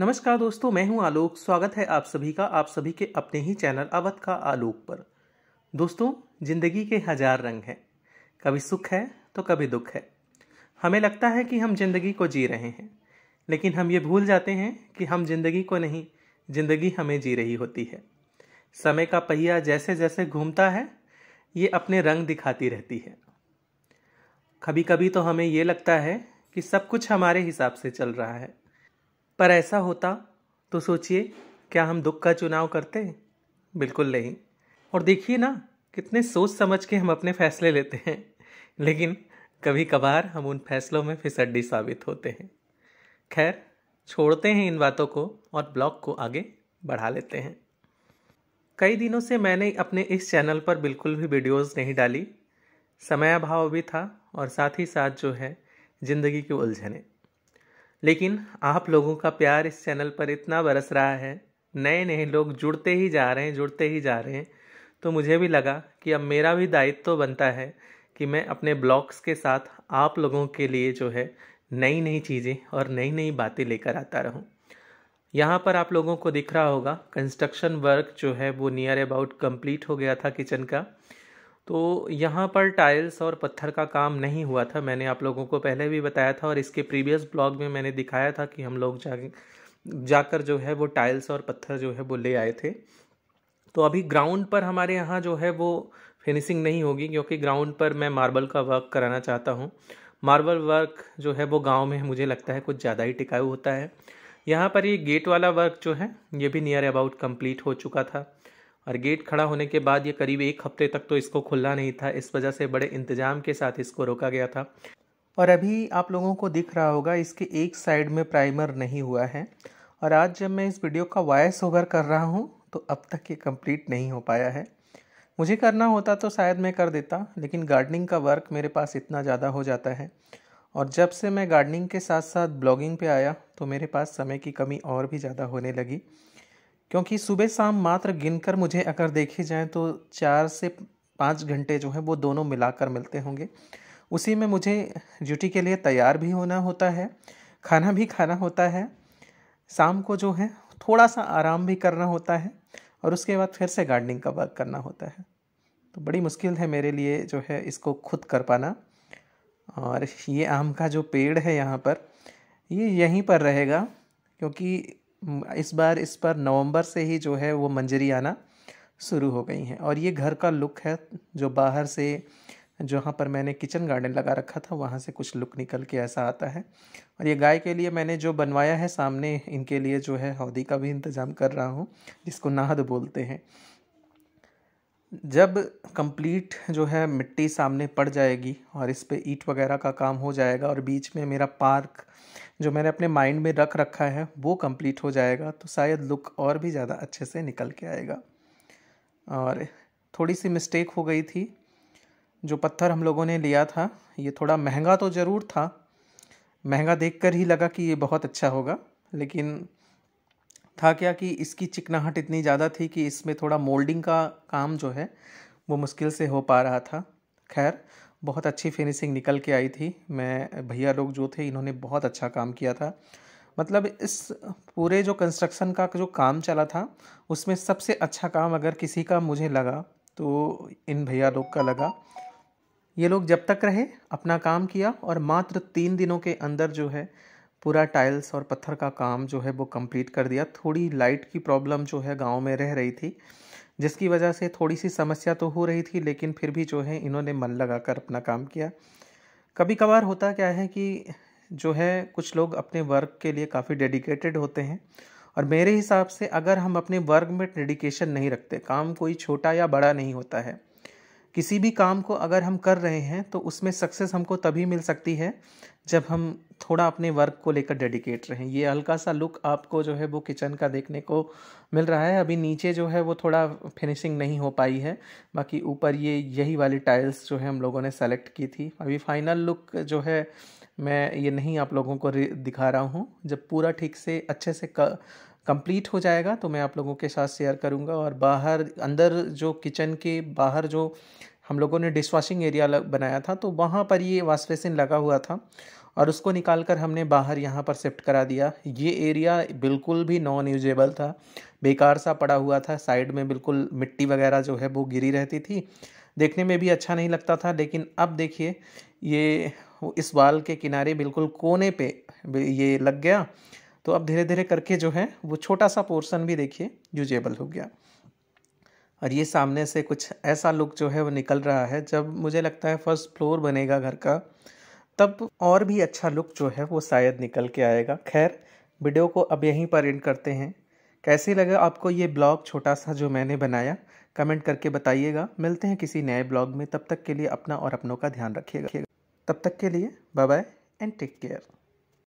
नमस्कार दोस्तों मैं हूं आलोक स्वागत है आप सभी का आप सभी के अपने ही चैनल अवध का आलोक पर दोस्तों ज़िंदगी के हजार रंग हैं कभी सुख है तो कभी दुख है हमें लगता है कि हम ज़िंदगी को जी रहे हैं लेकिन हम ये भूल जाते हैं कि हम ज़िंदगी को नहीं ज़िंदगी हमें जी रही होती है समय का पहिया जैसे जैसे घूमता है ये अपने रंग दिखाती रहती है कभी कभी तो हमें ये लगता है कि सब कुछ हमारे हिसाब से चल रहा है पर ऐसा होता तो सोचिए क्या हम दुख का चुनाव करते बिल्कुल नहीं और देखिए ना कितने सोच समझ के हम अपने फैसले लेते हैं लेकिन कभी कभार हम उन फैसलों में फिसड्डी साबित होते हैं खैर छोड़ते हैं इन बातों को और ब्लॉग को आगे बढ़ा लेते हैं कई दिनों से मैंने अपने इस चैनल पर बिल्कुल भी वीडियोस नहीं डाली समय अभाव भी था और साथ ही साथ जो है ज़िंदगी की उलझने लेकिन आप लोगों का प्यार इस चैनल पर इतना बरस रहा है नए नए लोग जुड़ते ही जा रहे हैं जुड़ते ही जा रहे हैं तो मुझे भी लगा कि अब मेरा भी दायित्व तो बनता है कि मैं अपने ब्लॉग्स के साथ आप लोगों के लिए जो है नई नई चीज़ें और नई नई बातें लेकर आता रहूं यहाँ पर आप लोगों को दिख रहा होगा कंस्ट्रक्शन वर्क जो है वो नियर अबाउट कंप्लीट हो गया था किचन का तो यहाँ पर टाइल्स और पत्थर का काम नहीं हुआ था मैंने आप लोगों को पहले भी बताया था और इसके प्रीवियस ब्लॉग में मैंने दिखाया था कि हम लोग जा जाकर जो है वो टाइल्स और पत्थर जो है वो ले आए थे तो अभी ग्राउंड पर हमारे यहाँ जो है वो फिनिशिंग नहीं होगी क्योंकि ग्राउंड पर मैं मार्बल का वर्क कराना चाहता हूँ मार्बल वर्क जो है वो गाँव में मुझे लगता है कुछ ज़्यादा ही टिकाऊ होता है यहाँ पर ये गेट वाला वर्क जो है ये भी नियर अबाउट कंप्लीट हो चुका था और गेट खड़ा होने के बाद ये करीब एक हफ्ते तक तो इसको खुला नहीं था इस वजह से बड़े इंतजाम के साथ इसको रोका गया था और अभी आप लोगों को दिख रहा होगा इसके एक साइड में प्राइमर नहीं हुआ है और आज जब मैं इस वीडियो का वॉइस ओवर कर रहा हूँ तो अब तक ये कंप्लीट नहीं हो पाया है मुझे करना होता तो शायद मैं कर देता लेकिन गार्डनिंग का वर्क मेरे पास इतना ज़्यादा हो जाता है और जब से मैं गार्डनिंग के साथ साथ ब्लॉगिंग पे आया तो मेरे पास समय की कमी और भी ज़्यादा होने लगी क्योंकि सुबह शाम मात्र गिनकर मुझे अगर देखे जाए तो चार से पाँच घंटे जो है वो दोनों मिलाकर मिलते होंगे उसी में मुझे ड्यूटी के लिए तैयार भी होना होता है खाना भी खाना होता है शाम को जो है थोड़ा सा आराम भी करना होता है और उसके बाद फिर से गार्डनिंग का वर्क करना होता है तो बड़ी मुश्किल है मेरे लिए जो है इसको खुद कर पाना और ये आम का जो पेड़ है यहाँ पर ये यहीं पर रहेगा क्योंकि इस बार इस पर नवंबर से ही जो है वो मंजरी आना शुरू हो गई हैं और ये घर का लुक है जो बाहर से जहाँ पर मैंने किचन गार्डन लगा रखा था वहाँ से कुछ लुक निकल के ऐसा आता है और ये गाय के लिए मैंने जो बनवाया है सामने इनके लिए जो है हौदी का भी इंतज़ाम कर रहा हूँ जिसको नाहद बोलते हैं जब कंप्लीट जो है मिट्टी सामने पड़ जाएगी और इस पर ईट वगैरह का काम हो जाएगा और बीच में मेरा पार्क जो मैंने अपने माइंड में रख रखा है वो कंप्लीट हो जाएगा तो शायद लुक और भी ज़्यादा अच्छे से निकल के आएगा और थोड़ी सी मिस्टेक हो गई थी जो पत्थर हम लोगों ने लिया था ये थोड़ा महंगा तो ज़रूर था महंगा देखकर ही लगा कि ये बहुत अच्छा होगा लेकिन था क्या कि इसकी चिकनाहट इतनी ज़्यादा थी कि इसमें थोड़ा मोल्डिंग का काम जो है वो मुश्किल से हो पा रहा था खैर बहुत अच्छी फिनिशिंग निकल के आई थी मैं भैया लोग जो थे इन्होंने बहुत अच्छा काम किया था मतलब इस पूरे जो कंस्ट्रक्शन का जो काम चला था उसमें सबसे अच्छा काम अगर किसी का मुझे लगा तो इन भैया लोग का लगा ये लोग जब तक रहे अपना काम किया और मात्र तीन दिनों के अंदर जो है पूरा टाइल्स और पत्थर का काम जो है वो कंप्लीट कर दिया थोड़ी लाइट की प्रॉब्लम जो है गांव में रह रही थी जिसकी वजह से थोड़ी सी समस्या तो हो रही थी लेकिन फिर भी जो है इन्होंने मन लगा कर अपना काम किया कभी कभार होता क्या है कि जो है कुछ लोग अपने वर्क के लिए काफ़ी डेडिकेटेड होते हैं और मेरे हिसाब से अगर हम अपने वर्क में डेडिकेशन नहीं रखते काम कोई छोटा या बड़ा नहीं होता है किसी भी काम को अगर हम कर रहे हैं तो उसमें सक्सेस हमको तभी मिल सकती है जब हम थोड़ा अपने वर्क को लेकर डेडिकेट रहें ये हल्का सा लुक आपको जो है वो किचन का देखने को मिल रहा है अभी नीचे जो है वो थोड़ा फिनिशिंग नहीं हो पाई है बाकी ऊपर ये यही वाली टाइल्स जो है हम लोगों ने सेलेक्ट की थी अभी फाइनल लुक जो है मैं ये नहीं आप लोगों को दिखा रहा हूँ जब पूरा ठीक से अच्छे से क... कंप्लीट हो जाएगा तो मैं आप लोगों के साथ शेयर करूँगा और बाहर अंदर जो किचन के बाहर जो हम लोगों ने डिश वॉशिंग एरिया बनाया था तो वहाँ पर ये बेसिन लगा हुआ था और उसको निकाल कर हमने बाहर यहाँ पर शिफ्ट करा दिया ये एरिया बिल्कुल भी नॉन यूजेबल था बेकार सा पड़ा हुआ था साइड में बिल्कुल मिट्टी वगैरह जो है वो गिरी रहती थी देखने में भी अच्छा नहीं लगता था लेकिन अब देखिए ये इस वाल के किनारे बिल्कुल कोने पे ये लग गया तो अब धीरे धीरे करके जो है वो छोटा सा पोर्शन भी देखिए यूजेबल हो गया और ये सामने से कुछ ऐसा लुक जो है वो निकल रहा है जब मुझे लगता है फर्स्ट फ्लोर बनेगा घर का तब और भी अच्छा लुक जो है वो शायद निकल के आएगा खैर वीडियो को अब यहीं पर एंड करते हैं कैसे लगा आपको ये ब्लॉग छोटा सा जो मैंने बनाया कमेंट करके बताइएगा मिलते हैं किसी नए ब्लॉग में तब तक के लिए अपना और अपनों का ध्यान रखिएगा तब तक के लिए bye bye and take care